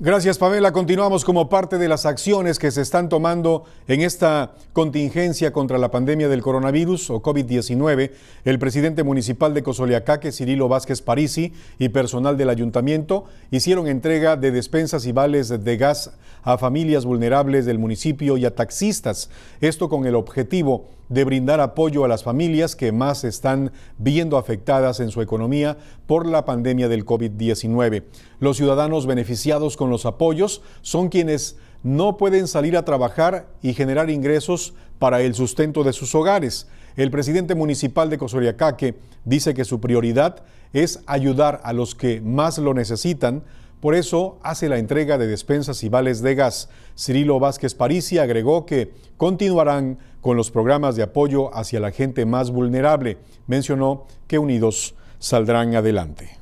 Gracias, Pamela. Continuamos como parte de las acciones que se están tomando en esta contingencia contra la pandemia del coronavirus o COVID-19. El presidente municipal de Cosoleacaque, Cirilo Vázquez Parisi, y personal del ayuntamiento hicieron entrega de despensas y vales de gas a familias vulnerables del municipio y a taxistas. Esto con el objetivo de brindar apoyo a las familias que más están viendo afectadas en su economía por la pandemia del COVID-19. Los ciudadanos beneficiados con los apoyos son quienes no pueden salir a trabajar y generar ingresos para el sustento de sus hogares. El presidente municipal de Cosoriacaque dice que su prioridad es ayudar a los que más lo necesitan por eso hace la entrega de despensas y vales de gas. Cirilo Vázquez Parisi agregó que continuarán con los programas de apoyo hacia la gente más vulnerable. Mencionó que unidos saldrán adelante.